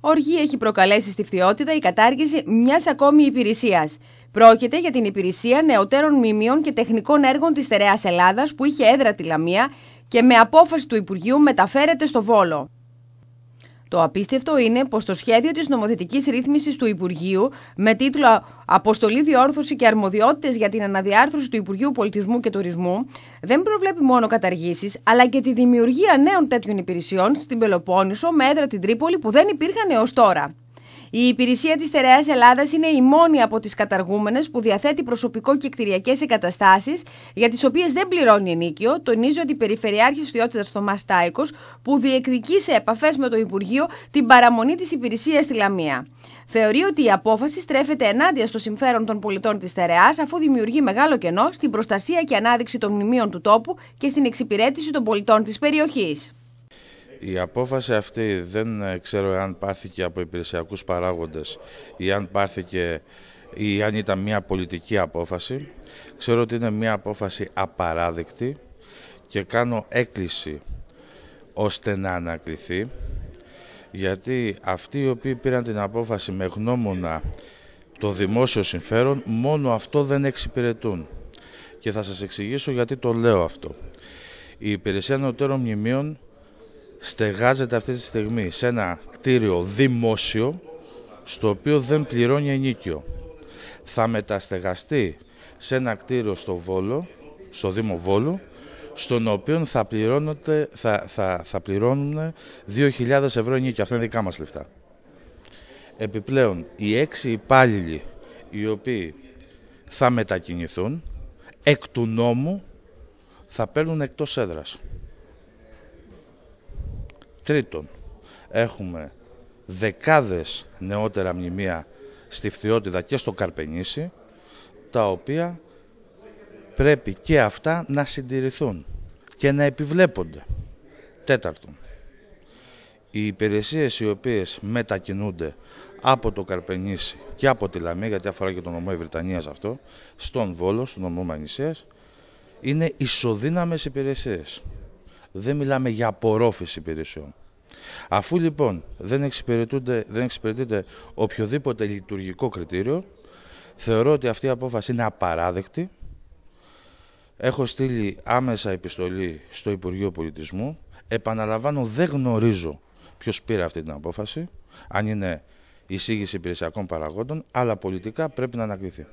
Οργή έχει προκαλέσει στη φτιότητα η κατάργηση μιας ακόμη υπηρεσίας. Πρόκειται για την υπηρεσία νεωτέρων μνημείων και τεχνικών έργων της Στερεάς Ελλάδας που είχε έδρα τη Λαμία και με απόφαση του Υπουργείου μεταφέρεται στο Βόλο. Το απίστευτο είναι πως το σχέδιο της νομοθετικής ρύθμισης του Υπουργείου, με τίτλο Αποστολή, διόρθωση και αρμοδιότητες για την αναδιάρθρωση του Υπουργείου Πολιτισμού και Τουρισμού, δεν προβλέπει μόνο καταργήσεις, αλλά και τη δημιουργία νέων τέτοιων υπηρεσιών στην Πελοπόννησο με έδρα την Τρίπολη που δεν υπήρχαν έως τώρα. Η υπηρεσία της Στερεά Ελλάδας είναι η μόνη από τις καταργούμενες που διαθέτει προσωπικό και κτηριακές εγκαταστάσεις για τις οποίες δεν πληρώνει ενίκιο, ότι η Περιφερειάρχης ποιότητας Θωμάς Τάικος, που διεκδικεί σε επαφές με το Υπουργείο την παραμονή της υπηρεσίας στη Λαμία. Θεωρεί ότι η απόφαση στρέφεται ενάντια στο συμφέρον των πολιτών της Στερεάς αφού δημιουργεί μεγάλο κενό στην προστασία και ανάδειξη των μνημείων του τόπου και στην εξυπηρέτηση των πολιτών της περιοχής. Η απόφαση αυτή δεν ε, ξέρω αν πάθηκε από υπηρεσιακούς παράγοντες ή αν πάθηκε ή αν ήταν μια πολιτική απόφαση. Ξέρω ότι είναι μια απόφαση απαράδεκτη και κάνω έκκληση ώστε να ανακριθεί γιατί αυτοί οι οποίοι πήραν την απόφαση με γνώμονα το δημόσιο συμφέρον μόνο αυτό δεν εξυπηρετούν και θα σας εξηγήσω γιατί το λέω αυτό. Η Υπηρεσία Νεωτέρων Μνημείων στεγάζεται αυτή τη στιγμή σε ένα κτίριο δημόσιο στο οποίο δεν πληρώνει ενίκιο. Θα μεταστεγαστεί σε ένα κτίριο στο Βόλο, στο Δήμο Βόλου, στον οποίο θα, θα, θα, θα πληρώνουν 2.000 ευρώ ενίκιο. Αυτά είναι δικά μας λεφτά. Επιπλέον, οι έξι υπάλληλοι οι οποίοι θα μετακινηθούν, εκ του νόμου θα παίρνουν εκτός έδρας. Τρίτον, έχουμε δεκάδες νεότερα μνημεία στη Φθιώτιδα και στο Καρπενήσι, τα οποία πρέπει και αυτά να συντηρηθούν και να επιβλέπονται. Τέταρτον, οι υπηρεσίες οι οποίες μετακινούνται από το Καρπενήσι και από τη Λαμία, γιατί αφορά και τον νομό Βρετανίας αυτό, στον Βόλο, στον νομό Μανησίας, είναι ισοδύναμες υπηρεσίες δεν μιλάμε για απορρόφηση υπηρεσιών. Αφού λοιπόν δεν, δεν εξυπηρετείται οποιοδήποτε λειτουργικό κριτήριο, θεωρώ ότι αυτή η απόφαση είναι απαράδεκτη. Έχω στείλει άμεσα επιστολή στο Υπουργείο Πολιτισμού. Επαναλαμβάνω, δεν γνωρίζω ποιος πήρε αυτή την απόφαση, αν είναι εισήγηση υπηρεσιακών παραγόντων, αλλά πολιτικά πρέπει να ανακριθεί.